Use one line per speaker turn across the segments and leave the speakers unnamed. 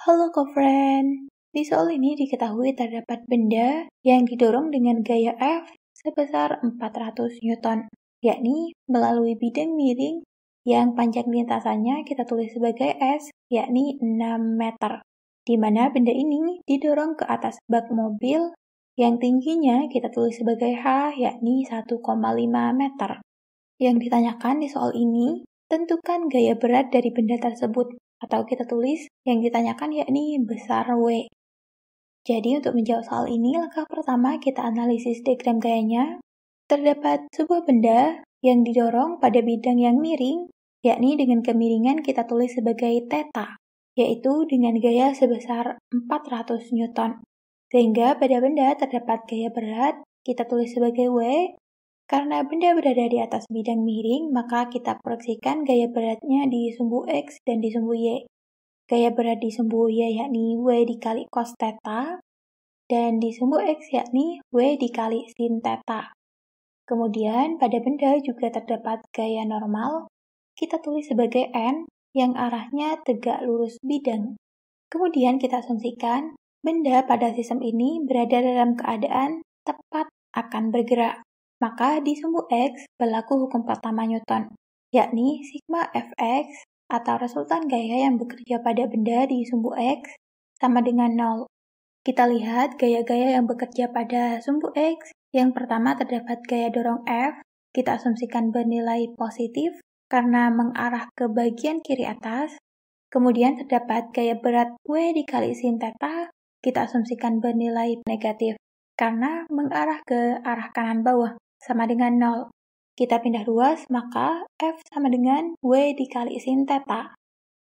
Halo Kofren, Di soal ini diketahui terdapat benda yang didorong dengan gaya F sebesar 400 Newton, yakni melalui bidang miring yang panjang lintasannya kita tulis sebagai S, yakni 6 meter, di mana benda ini didorong ke atas bak mobil yang tingginya kita tulis sebagai H, yakni 1,5 meter. Yang ditanyakan di soal ini, tentukan gaya berat dari benda tersebut atau kita tulis yang ditanyakan yakni besar W. Jadi untuk menjawab soal ini, langkah pertama kita analisis diagram gayanya. Terdapat sebuah benda yang didorong pada bidang yang miring, yakni dengan kemiringan kita tulis sebagai teta, yaitu dengan gaya sebesar 400 Newton. Sehingga pada benda terdapat gaya berat, kita tulis sebagai W, karena benda berada di atas bidang miring, maka kita proyeksikan gaya beratnya di sumbu X dan di sumbu Y. Gaya berat di sumbu Y yakni W dikali cos theta, dan di sumbu X yakni W dikali sin theta. Kemudian, pada benda juga terdapat gaya normal, kita tulis sebagai N yang arahnya tegak lurus bidang. Kemudian kita asumsikan benda pada sistem ini berada dalam keadaan tepat akan bergerak. Maka di sumbu X berlaku hukum pertama Newton, yakni sigma Fx atau resultan gaya yang bekerja pada benda di sumbu X sama dengan 0. Kita lihat gaya-gaya yang bekerja pada sumbu X. Yang pertama terdapat gaya dorong F, kita asumsikan bernilai positif karena mengarah ke bagian kiri atas. Kemudian terdapat gaya berat W dikali sin theta, kita asumsikan bernilai negatif karena mengarah ke arah kanan bawah sama dengan 0. Kita pindah ruas, maka F sama dengan W dikali sin theta.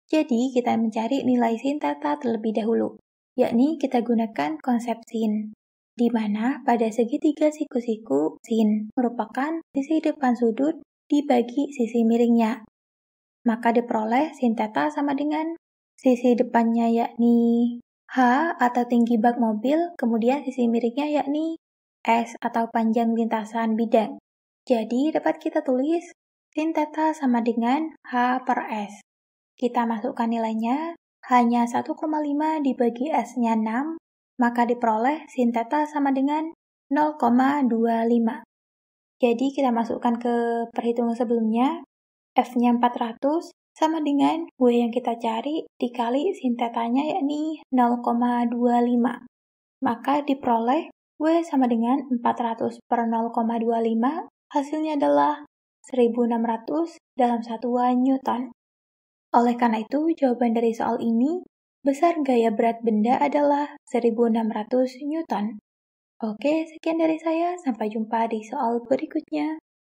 Jadi, kita mencari nilai sin theta terlebih dahulu, yakni kita gunakan konsep sin, di mana pada segitiga siku-siku sin merupakan sisi depan sudut dibagi sisi miringnya. Maka diperoleh sin theta sama dengan sisi depannya yakni H atau tinggi bak mobil, kemudian sisi miringnya yakni S atau panjang lintasan bidang. Jadi dapat kita tulis sin theta sama dengan H per S. Kita masukkan nilainya, hanya 1,5 dibagi S-nya 6, maka diperoleh sin theta sama dengan 0,25. Jadi kita masukkan ke perhitungan sebelumnya, F-nya 400 sama dengan W yang kita cari dikali sin tetanya yakni 0,25. Maka diperoleh W sama dengan 400 per 0,25, hasilnya adalah 1600 dalam satuan Newton. Oleh karena itu, jawaban dari soal ini, besar gaya berat benda adalah 1600 Newton. Oke, sekian dari saya. Sampai jumpa di soal berikutnya.